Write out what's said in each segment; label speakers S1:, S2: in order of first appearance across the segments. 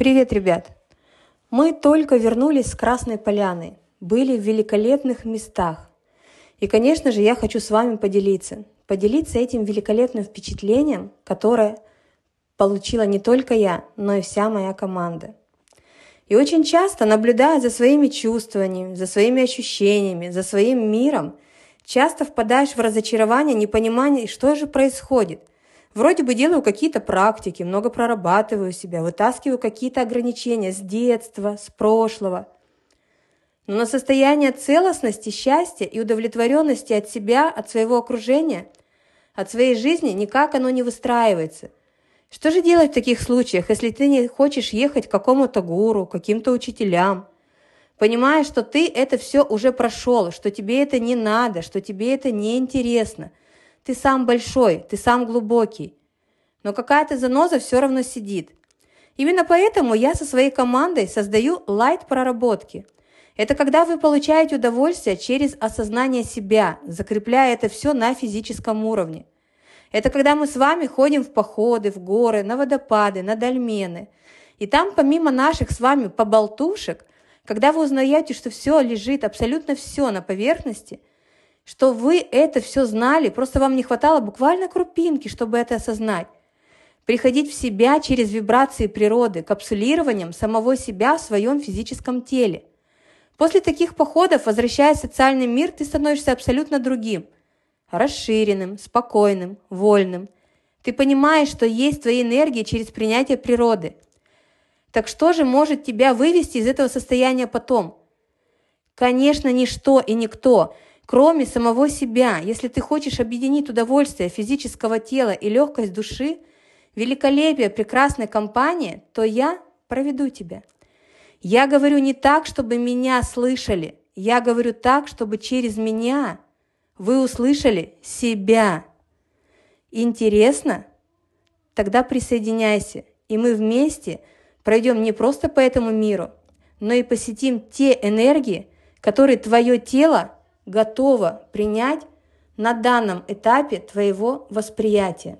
S1: Привет, ребят! Мы только вернулись с Красной Поляны, были в великолепных местах. И, конечно же, я хочу с вами поделиться. Поделиться этим великолепным впечатлением, которое получила не только я, но и вся моя команда. И очень часто, наблюдая за своими чувствами, за своими ощущениями, за своим миром, часто впадаешь в разочарование, непонимание, что же происходит – Вроде бы делаю какие-то практики, много прорабатываю себя, вытаскиваю какие-то ограничения с детства, с прошлого. Но на состояние целостности, счастья и удовлетворенности от себя, от своего окружения, от своей жизни никак оно не выстраивается. Что же делать в таких случаях, если ты не хочешь ехать к какому-то гуру, каким-то учителям? Понимая, что ты это все уже прошел, что тебе это не надо, что тебе это не интересно – ты сам большой, ты сам глубокий. Но какая-то заноза все равно сидит. Именно поэтому я со своей командой создаю лайт-проработки. Это когда вы получаете удовольствие через осознание себя, закрепляя это все на физическом уровне. Это когда мы с вами ходим в походы, в горы, на водопады, на дольмены. И там помимо наших с вами поболтушек, когда вы узнаете, что все лежит, абсолютно все на поверхности – что вы это все знали, просто вам не хватало буквально крупинки, чтобы это осознать. Приходить в себя через вибрации природы, капсулированием самого себя в своем физическом теле. После таких походов, возвращаясь в социальный мир, ты становишься абсолютно другим. Расширенным, спокойным, вольным. Ты понимаешь, что есть твои энергии через принятие природы. Так что же может тебя вывести из этого состояния потом? Конечно, ничто и никто – кроме самого себя. Если ты хочешь объединить удовольствие физического тела и легкость души, великолепие прекрасной компании, то я проведу тебя. Я говорю не так, чтобы меня слышали. Я говорю так, чтобы через меня вы услышали себя. Интересно? Тогда присоединяйся, и мы вместе пройдем не просто по этому миру, но и посетим те энергии, которые твое тело готова принять на данном этапе твоего восприятия.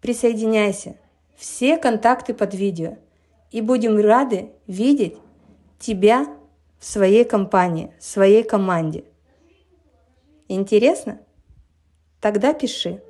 S1: Присоединяйся. Все контакты под видео. И будем рады видеть тебя в своей компании, в своей команде. Интересно? Тогда пиши.